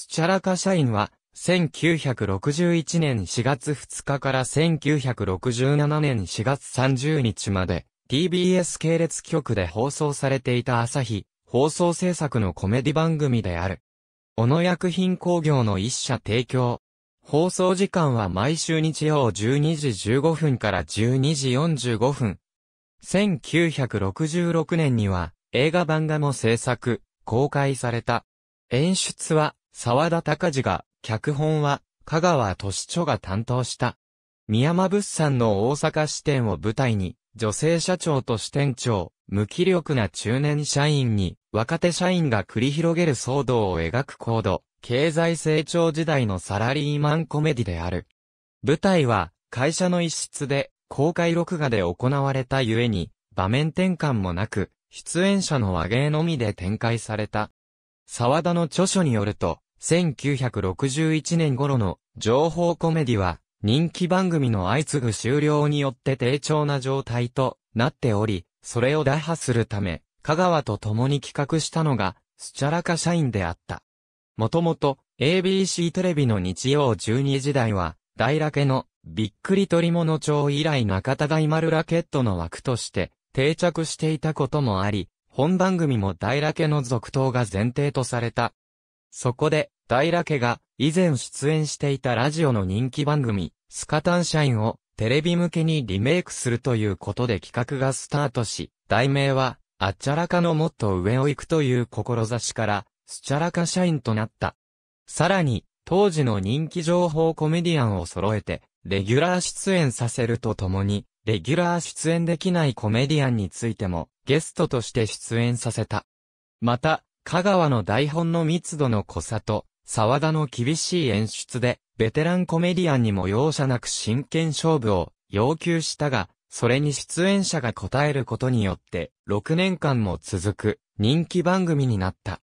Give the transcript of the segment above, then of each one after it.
スチャラカ社員は、1961年4月2日から1967年4月30日まで、TBS 系列局で放送されていた朝日、放送制作のコメディ番組である。小野薬品工業の一社提供。放送時間は毎週日曜12時15分から12時45分。1966年には映画版画も制作、公開された。演出は沢田隆二が、脚本は、香川市著が担当した。宮間物産の大阪支店を舞台に、女性社長と支店長、無気力な中年社員に、若手社員が繰り広げる騒動を描く高度、経済成長時代のサラリーマンコメディである。舞台は、会社の一室で、公開録画で行われたゆえに、場面転換もなく、出演者の和芸のみで展開された。沢田の著書によると、1961年頃の情報コメディは人気番組の相次ぐ終了によって低調な状態となっており、それを打破するため、香川と共に企画したのが、スチャラカ社員であった。もともと、ABC テレビの日曜12時台は、大ラケの、びっくり取り物町以来中田大丸ラケットの枠として、定着していたこともあり、本番組も大ラケの続投が前提とされた、そこで、平家が以前出演していたラジオの人気番組、スカタンシャインをテレビ向けにリメイクするということで企画がスタートし、題名は、あっちゃらかのもっと上を行くという志から、スチャラカ社員となった。さらに、当時の人気情報コメディアンを揃えて、レギュラー出演させるとともに、レギュラー出演できないコメディアンについても、ゲストとして出演させた。また、香川の台本の密度の濃さと、沢田の厳しい演出で、ベテランコメディアンにも容赦なく真剣勝負を要求したが、それに出演者が答えることによって、6年間も続く人気番組になった。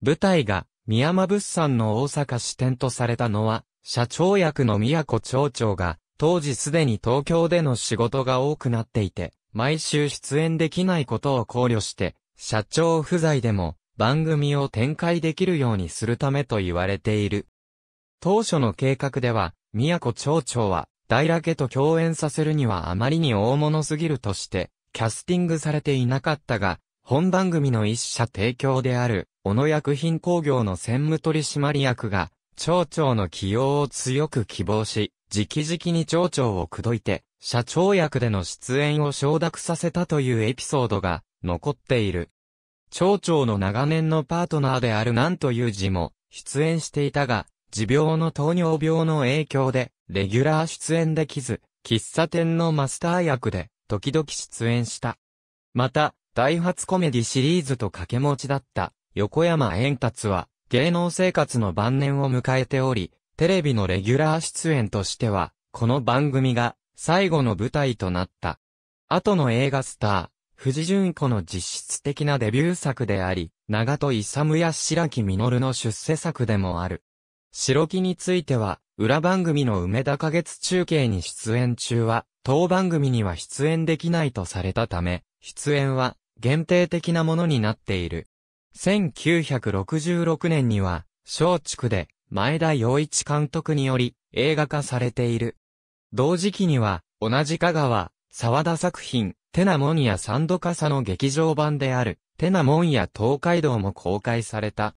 舞台が、宮間物産の大阪支店とされたのは、社長役の宮古町長が、当時すでに東京での仕事が多くなっていて、毎週出演できないことを考慮して、社長不在でも、番組を展開できるようにするためと言われている。当初の計画では、宮古町長は、大ラ家と共演させるにはあまりに大物すぎるとして、キャスティングされていなかったが、本番組の一社提供である、小野薬品工業の専務取締役が、町長の起用を強く希望し、直々に町長を口説いて、社長役での出演を承諾させたというエピソードが残っている。町長の長年のパートナーであるなんという字も出演していたが、持病の糖尿病の影響で、レギュラー出演できず、喫茶店のマスター役で、時々出演した。また、大発コメディシリーズと掛け持ちだった、横山円達は、芸能生活の晩年を迎えており、テレビのレギュラー出演としては、この番組が、最後の舞台となった。後の映画スター、藤淳子の実質的なデビュー作であり、長戸勇や白木実の出世作でもある。白木については、裏番組の梅田花月中継に出演中は、当番組には出演できないとされたため、出演は限定的なものになっている。1966年には、松竹で前田洋一監督により映画化されている。同時期には、同じ香川、沢田作品、テナモンやサンドカサの劇場版である、テナモンや東海道も公開された。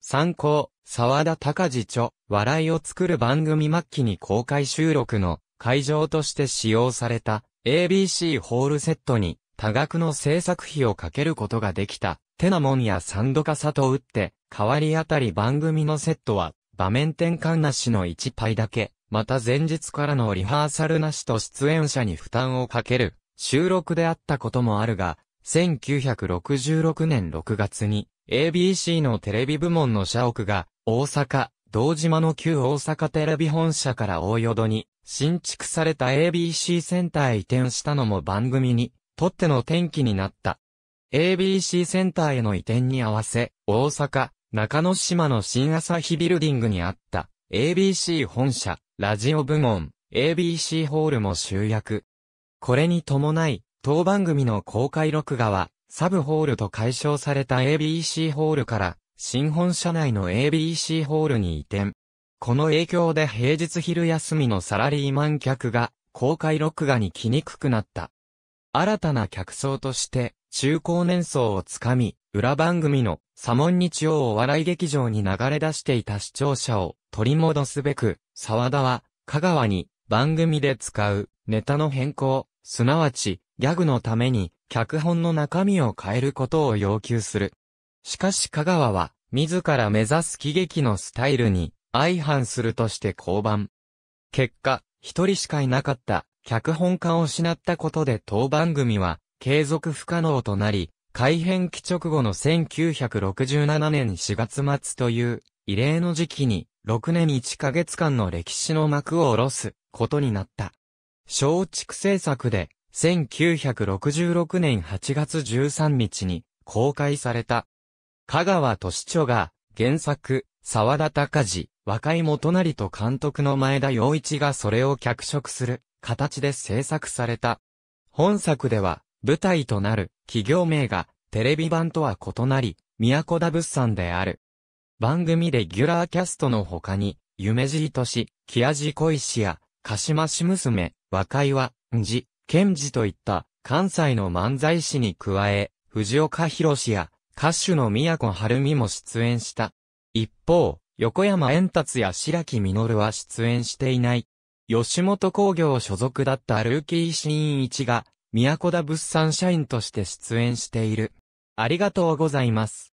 参考、沢田隆二著、笑いを作る番組末期に公開収録の会場として使用された ABC ホールセットに多額の制作費をかけることができた。テナモンやサンドカサと打って、代わりあたり番組のセットは場面転換なしの一杯だけ、また前日からのリハーサルなしと出演者に負担をかける収録であったこともあるが、1966年6月に ABC のテレビ部門の社屋が大阪、道島の旧大阪テレビ本社から大淀に新築された ABC センターへ移転したのも番組にとっての転機になった。ABC センターへの移転に合わせ、大阪、中野島の新朝日ビルディングにあった ABC 本社、ラジオ部門、ABC ホールも集約、これに伴い、当番組の公開録画は、サブホールと解消された ABC ホールから、新本社内の ABC ホールに移転。この影響で平日昼休みのサラリーマン客が、公開録画に来にくくなった。新たな客層として、中高年層をつかみ、裏番組のサモン日曜お笑い劇場に流れ出していた視聴者を取り戻すべく、沢田は、香川に番組で使うネタの変更、すなわち、ギャグのために、脚本の中身を変えることを要求する。しかし香川は、自ら目指す喜劇のスタイルに、相反するとして降板。結果、一人しかいなかった、脚本家を失ったことで当番組は、継続不可能となり、改編期直後の1967年4月末という、異例の時期に、6年1ヶ月間の歴史の幕を下ろすことになった。松竹製作で、1966年8月13日に公開された。香川都市長が原作、沢田隆治、若井元成と監督の前田洋一がそれを脚色する形で制作された。本作では舞台となる企業名がテレビ版とは異なり、都田物産である。番組レギュラーキャストの他に、夢じいとし、木寺小石や、鹿島し娘、和解は、んじ、んじといった関西の漫才師に加え、藤岡博士や歌手の宮古春美も出演した。一方、横山円達や白木実は出演していない。吉本工業所属だったルーキー新一が、宮古田物産社員として出演している。ありがとうございます。